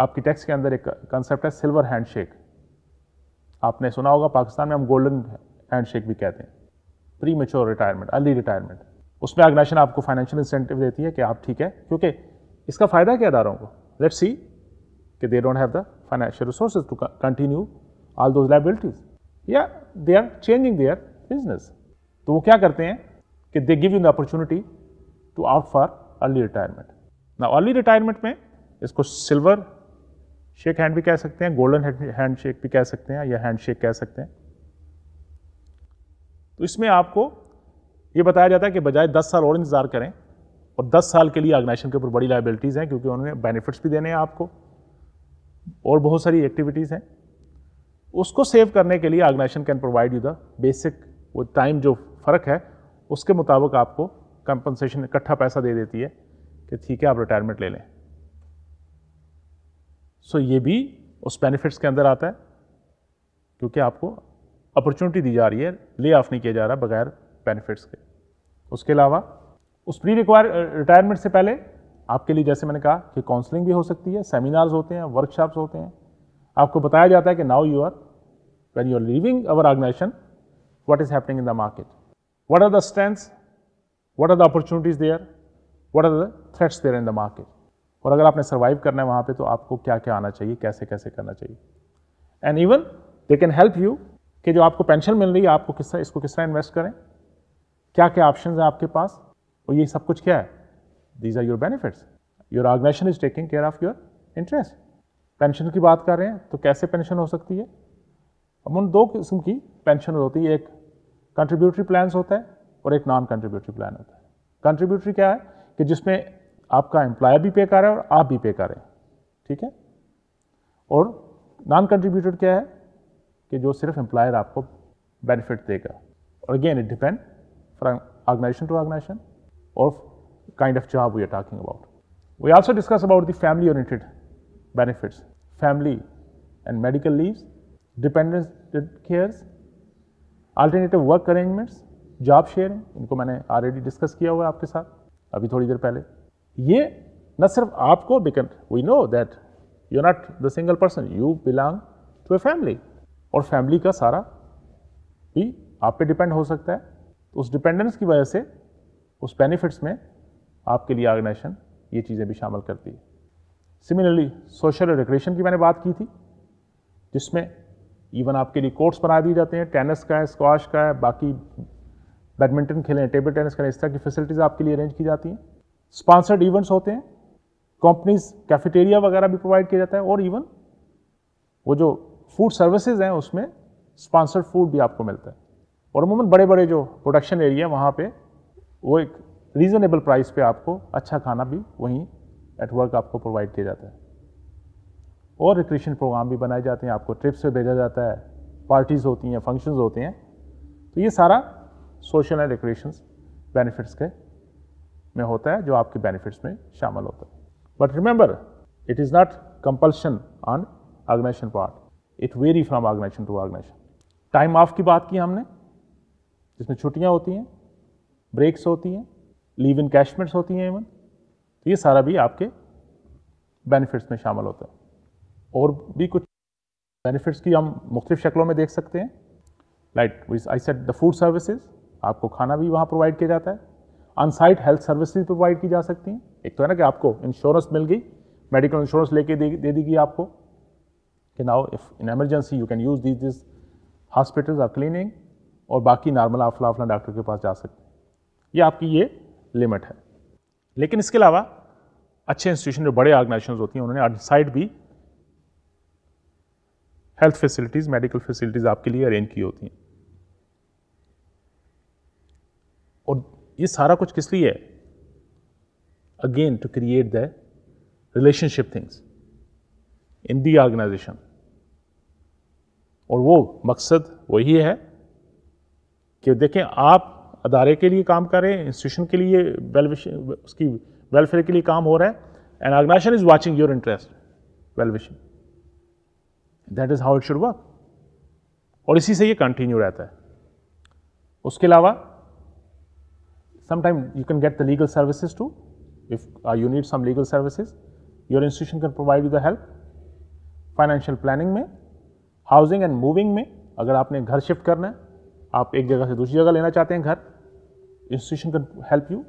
आपकी टैक्स के अंदर एक कंसेप्ट है सिल्वर हैंडशेक आपने सुना होगा पाकिस्तान में हम गोल्डन हैंडशेक भी कहते हैं premature retirement early retirement उसमें ऑर्गेनाइजेशन आपको फाइनेंशियल इंसेंटिव देती है कि आप ठीक है क्योंकि इसका फ़ायदा क्या अदारों को लेट सी कि they don't have the financial resource to continue all those liabilities या they are changing their business तो वो क्या करते हैं कि they give you the opportunity to opt for early retirement ना अर्ली रिटायरमेंट में इसको सिल्वर शेक हैंड भी कह सकते हैं गोल्डन हैंड शेक भी कह सकते हैं या हैंड शेक कह सकते हैं तो इसमें आपको ये बताया जाता है कि बजाय 10 साल और इंतज़ार करें और 10 साल के लिए ऑर्गेनाइजेशन के ऊपर बड़ी लाइबिलिटीज़ हैं क्योंकि उन्होंने बेनिफिट्स भी देने हैं आपको और बहुत सारी एक्टिविटीज़ हैं उसको सेव करने के लिए organization can provide you the basic वो टाइम जो फ़र्क है उसके मुताबिक आपको कंपनसेशन इकट्ठा पैसा दे देती है कि ठीक है आप रिटायरमेंट ले लें सो so, ये भी उस बेनिफिट्स के अंदर आता है क्योंकि आपको अपॉर्चुनिटी दी जा रही है ले ऑफ नहीं किया जा रहा बगैर बेनिफिट्स के उसके अलावा उस प्री रिक्वायर रिटायरमेंट से पहले आपके लिए जैसे मैंने कहा कि काउंसलिंग भी हो सकती है सेमिनार्स होते हैं वर्कशॉप्स होते हैं आपको बताया जाता है कि now you are when you are leaving our organization what is happening in the market what are the strengths what are the opportunities there what are the threats there in the market और अगर आपने सर्वाइव करना है वहाँ पे तो आपको क्या क्या आना चाहिए कैसे कैसे करना चाहिए and even they can help you कि जो आपको पेंशन मिल रही है आपको किस इसको किस तरह इन्वेस्ट करें क्या क्या ऑप्शन हैं आपके पास और ये सब कुछ क्या है these are your benefits your organization is taking care of your interest pension की बात कर रहे हैं तो कैसे पेंशन हो सकती है अब उन दो किस्म की पेंशन होती है एक कंट्रीब्यूटरी प्लान होता है और एक नॉन कंट्रीब्यूटरी प्लान होता है कंट्रीब्यूटरी क्या है कि जिसमें आपका एम्प्लॉयर भी पे कर रहा है और आप भी पे करें ठीक है और नॉन कंट्रीब्यूटर क्या है कि जो सिर्फ एम्प्लॉयर आपको बेनिफिट देगा और again it depend from organization to organization or kind of job we are talking about. We also discuss about the family oriented benefits, family and medical leaves, dependent cares, alternative work arrangements job sharing इनको मैंने ऑलरेडी डिस्कस किया हुआ है आपके साथ अभी थोड़ी देर पहले ये न सिर्फ आपको because we know that you not the single person you belong to a family और फैमिली का सारा भी आप पे डिपेंड हो सकता है तो उस डिपेंडेंस की वजह से उस बेनिफिट्स में आपके लिए ऑर्गेनाइजेशन ये चीज़ें भी शामिल करती है सिमिलरली सोशल रिक्रेशन की मैंने बात की थी जिसमें इवन आपके लिए कोर्ट्स बना दिए जाते हैं टेनिस का है स्क्वाश का है बाकी बैडमिंटन खेलें टेबल टेनिस खेलें इस तरह की फैसिलिटीज़ आपके लिए अरेंज की जाती हैं स्पॉन्सर्ड इवेंट्स होते हैं कंपनीज कैफेटेरिया वगैरह भी प्रोवाइड किया जाता है और इवन वो जो फूड सर्विसेज हैं उसमें स्पॉन्सर्ड फूड भी आपको मिलता है और अमूमन बड़े बड़े जो प्रोडक्शन एरिया वहाँ पर वो एक रीज़नेबल प्राइस पे आपको अच्छा खाना भी वहीं एट वर्क आपको प्रोवाइड किया जाता है और रिक्रिएशन प्रोग्राम भी बनाए जाते हैं आपको ट्रिप्स पे भेजा जाता है पार्टीज़ होती हैं फंक्शंस होते हैं तो ये सारा सोशल एंड रिक्रिएशन बेनिफिट्स के में होता है जो आपके बेनिफिट्स में शामिल होता है but remember it is not compulsion on organization part it vary from organization to organization time off की बात की हमने जिसमें छुट्टियाँ होती हैं ब्रेक्स होती हैं लीव इन कैशमेंट्स होती हैं इवन तो ये सारा भी आपके बेनिफिट्स में शामिल होता है और भी कुछ बेनिफिट्स की हम मुख्तु शक्लों में देख सकते हैं like I said the food services आपको खाना भी वहाँ प्रोवाइड किया जाता है अनसाइट हेल्थ सर्विस प्रोवाइड की जा सकती हैं एक तो है ना कि आपको इंश्योरेंस मिल गई मेडिकल इंश्योरेंस लेके दे दी गई आपको कि now if in emergency you can use this this hospitals are cleaning और बाकी नॉर्मल आफला आफला डॉक्टर के पास जा सकते हैं ये आपकी ये लिमिट है लेकिन इसके अलावा अच्छे इंस्टीट्यूशन जो बड़े ऑर्गेनाइजेशन होती हैं उन्होंने साइड भी हेल्थ फैसिलिटीज़ मेडिकल फैसिलिटीज़ आपके लिए अरेंज की होती हैं और ये सारा कुछ किस लिए है again to create the relationship things in the organization और वो मकसद वही है कि देखें आप अदारे के लिए काम कर रहे हैं इंस्टीट्यूशन के लिए वेलविश उसकी वेलफेयर के लिए काम हो रहा है and organization is watching your interest well wishing that is how it should work और इसी से ये कंटिन्यू रहता है उसके अलावा sometime you can get the legal services too if I you need some legal services your institution can provide you the help financial planning में हाउसिंग एंड मूविंग में अगर आपने घर शिफ्ट करना है आप एक जगह से दूसरी जगह लेना चाहते हैं घर can help you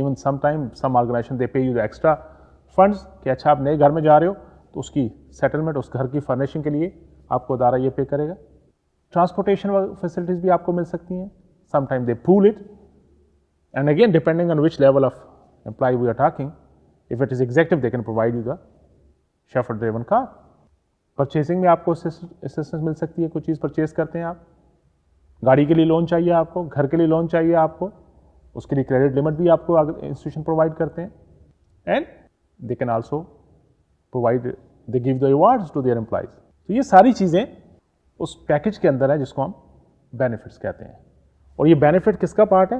even some time some organization they pay you the extra funds कि अच्छा आप नए घर में जा रहे हो तो उसकी सेटलमेंट उस घर की फर्निशिंग के लिए आपको अदारा ये पे करेगा ट्रांसपोर्टेशन फैसिलिटीज़ भी आपको मिल सकती हैं some time they pool it and again depending on which level of employee we are talking if it is executive they can provide you the chauffeur driven का परचेसिंग में आपको असिस्टेंस मिल सकती है कुछ चीज़ परचेज करते हैं आप गाड़ी के लिए लोन चाहिए आपको घर के लिए लोन चाहिए आपको उसके लिए क्रेडिट लिमिट भी आपको अगर इंस्टीट्यूशन प्रोवाइड करते हैं and they can also provide they give the award to their employees तो ये सारी चीज़ें उस पैकेज के अंदर है जिसको हम बेनिफिट्स कहते हैं और ये बेनिफिट किसका पार्ट है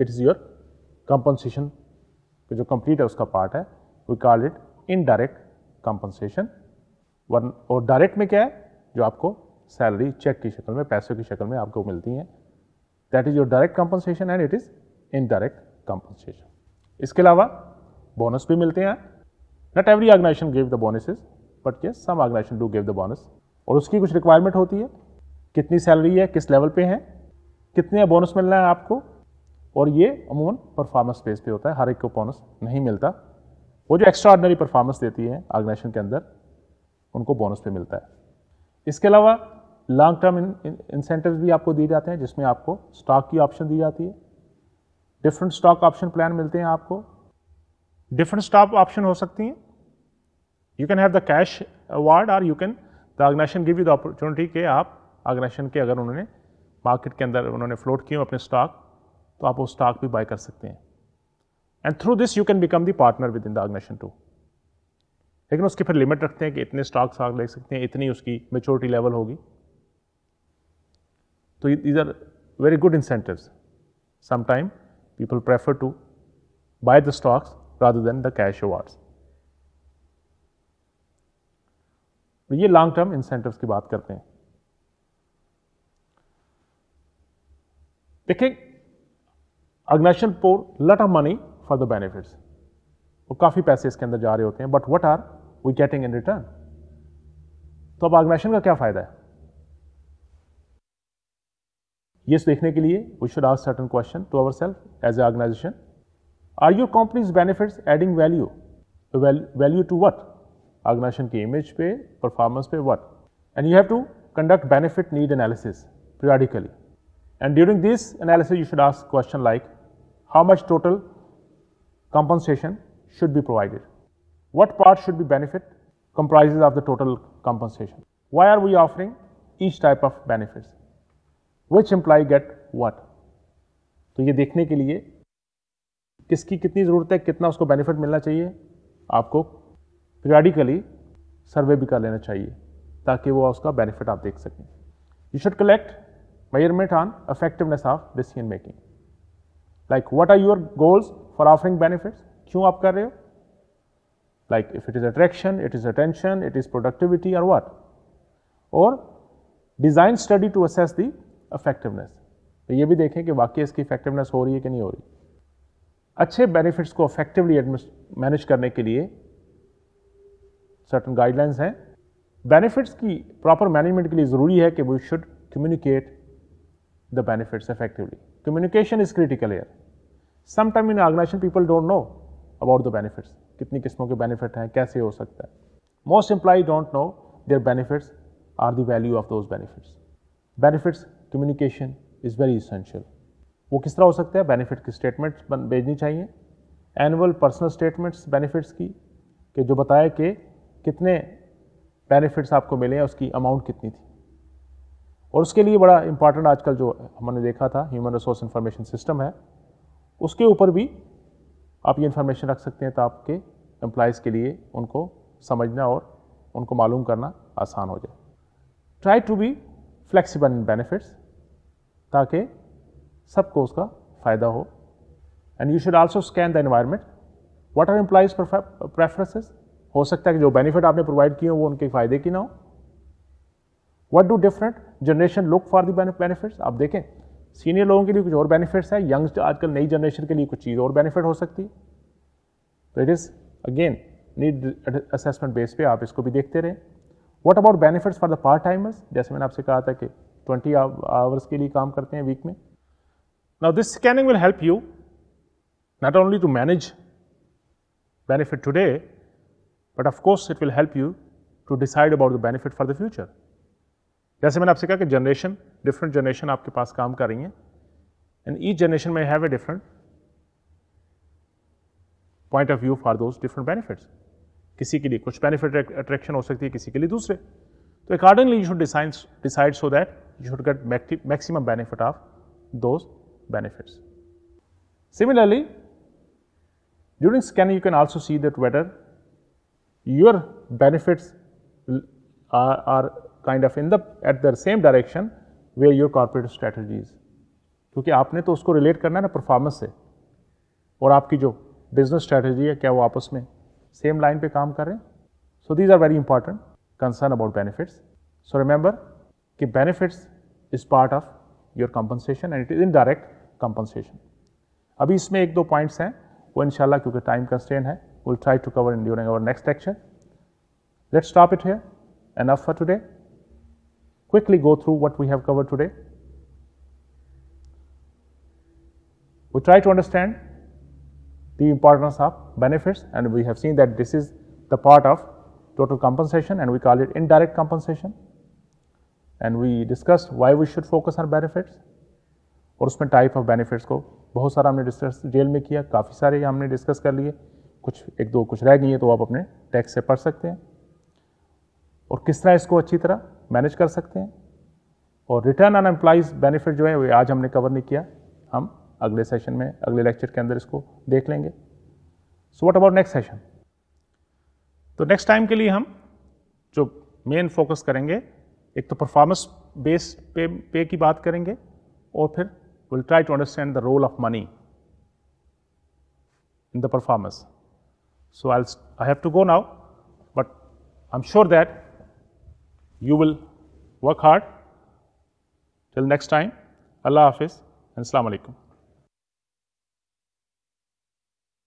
इट इज़ योर कंपनसेशन जो कंप्लीट है उसका पार्ट है we call it indirect compensation one और डायरेक्ट में क्या है जो आपको सैलरी चेक की शक्ल में पैसों की शक्ल में आपको मिलती हैं that is your direct compensation and it is indirect compensation इसके अलावा बोनस भी मिलते हैं not every organization give the bonus but ये some organization do give the bonus और उसकी कुछ रिक्वायरमेंट होती है कितनी सैलरी है किस लेवल पे है कितने बोनस मिलना है आपको और ये अमूमन परफॉर्मेंस बेस पे होता है हर एक को बोनस नहीं मिलता वो जो एक्स्ट्रा ऑर्डनरी परफॉर्मेंस देती है ऑर्गेनाइजेशन के अंदर उनको बोनस पे मिलता है इसके अलावा लॉन्ग टर्म इंसेंटिव भी आपको दिए जाते हैं जिसमें आपको स्टॉक की ऑप्शन दी जाती है डिफरेंट स्टॉक ऑप्शन प्लान मिलते हैं आपको डिफरेंट स्टॉक ऑप्शन हो सकती हैं you can have the cash award और you can the organization give you the opportunity के आप ऑर्गेनाइजेशन के अगर उन्होंने मार्केट के अंदर उन्होंने फ्लोट किए अपने स्टॉक तो आप वो स्टॉक भी बाय कर सकते हैं and through this you can become the partner within the organization too लेकिन उसकी फिर लिमिट रखते हैं कि इतने स्टॉक स्टॉक ले सकते हैं इतनी उसकी मेच्योरिटी लेवल होगी तो these are very good incentive sometime people prefer to buy the stocks rather than the cash awards. तो ये लॉन्ग टर्म इंसेंटिव की बात करते हैं देखिए organization pour lot of money for the benefits वो काफ़ी पैसे इसके अंदर जा रहे होते हैं but what are we getting in return तो अब अग्नेशन का क्या फ़ायदा है yes dekhne ke liye we should ask certain question to ourselves as an organization are your company's benefits adding value value to what organization ke image pe performance pe what and you have to conduct benefit need analysis periodically and during this analysis you should ask question like how much total compensation should be provided what part should be benefit comprises of the total compensation why are we offering each type of benefits which employee get what तो ये देखने के लिए किसकी कितनी जरूरत है कितना उसको बेनिफिट मिलना चाहिए आपको पीरियाडिकली सर्वे भी कर लेना चाहिए ताकि वो उसका बेनिफिट आप देख सकें you should collect measurement on effectiveness of decision making like what are your goals for offering benefit क्यों आप कर रहे हो like if it is attraction it is attention it is productivity और वट और design study to assess the effectiveness तो ये भी देखें कि वाकई इसकी इफेक्टिवनेस हो रही है कि नहीं हो रही अच्छे बेनिफिट्स को अफेक्टिवली मैनेज करने के लिए सर्टन गाइडलाइंस हैं बेनिफिट्स की प्रॉपर मैनेजमेंट के लिए ज़रूरी है कि we should communicate the benefits effectively communication is critical here sometime in organization people don't know about the benefits कितनी किस्मों के बेनिफिट हैं कैसे हो सकता है most employee don't know their benefits are the value of those benefits benefits communication is very essential वो किस तरह हो सकता है बेनिफिट की स्टेटमेंट्स भेजनी चाहिए एनुअल पर्सनल स्टेटमेंट्स बेनिफिट्स की कि जो बताए कि कितने बेनिफिट्स आपको मिले हैं उसकी अमाउंट कितनी थी और उसके लिए बड़ा इंपॉर्टेंट आजकल जो हमने देखा था ह्यूमन रिसोर्स इंफॉर्मेशन सिस्टम है उसके ऊपर भी आप ये इन्फॉर्मेशन रख सकते हैं तो आपके एम्प्लॉयज़ के लिए उनको समझना और उनको मालूम करना आसान हो जाए try to be flexible in benefits ताकि सबको उसका फ़ायदा हो and you should also scan the environment what are employees preferences हो सकता है कि जो बेनिफिट आपने प्रोवाइड किए हो वो उनके फ़ायदे की ना हो what do different generation look for the benefits आप देखें सीनियर लोगों के लिए कुछ और बेनिफिट्स है यंग आजकल नई जनरेशन के लिए कुछ चीज़ और बेनिफिट हो सकती है तो it is again need assessment base पे आप इसको भी देखते रहें what about benefits for the part timers जैसे मैंने आपसे कहा था कि ट्वेंटी आवर्स के लिए काम करते हैं वीक में now this scanning will help you not only to manage benefit today but of course it will help you to decide about the benefit for the future जैसे मैंने आपसे कहा कि जनरेशन डिफरेंट जनरेशन आपके पास काम कर रही हैं and each generation may have a different point of view for those different benefits किसी के लिए कुछ बेनिफिट अट्रैक्शन हो सकती है किसी के लिए दूसरे तो accordingly you should decide so that you should get maximum benefit of those benefits. Similarly, during scanning you can also see that whether your benefits are, are kind of in the at the same direction where your corporate strategies. Because you have to relate to the performance and your business strategy is that you are working same line. So these are very important concern about benefits. So remember that benefits is part of your compensation and it is indirect compensation. अभी इसमें points दो पॉइंट्स हैं वो इंशाल्लाह क्योंकि time we'll try to cover in during our next lecture. Let's stop it here, enough for today. Quickly go through what we have covered today. We try to understand the importance of benefits and we have seen that this is the part of total compensation and we call it indirect compensation. And we discuss why we should focus on benefits और उसमें टाइप ऑफ बेनिफिट्स को बहुत सारा हमने डिस्कस डिटेल में किया काफ़ी सारे हमने डिस्कस कर लिए कुछ एक दो कुछ रह गई हैं तो आप अपने टैक्स से पढ़ सकते हैं और किस तरह इसको अच्छी तरह मैनेज कर सकते हैं और रिटर्न ऑन एम्प्लाइज बेनिफिट जो है वो आज हमने कवर नहीं किया हम अगले सेशन में अगले लेक्चर के अंदर इसको देख लेंगे so what about next session तो नेक्स्ट टाइम के लिए हम जो मेन फोकस करेंगे एक तो परफॉर्मेंस बेस पे पे की बात करेंगे और फिर will try to understand the role of money in the performance so I I have to go now but I am sure that you will work hard till next time अल्लाह हाफिज़ अलैक्म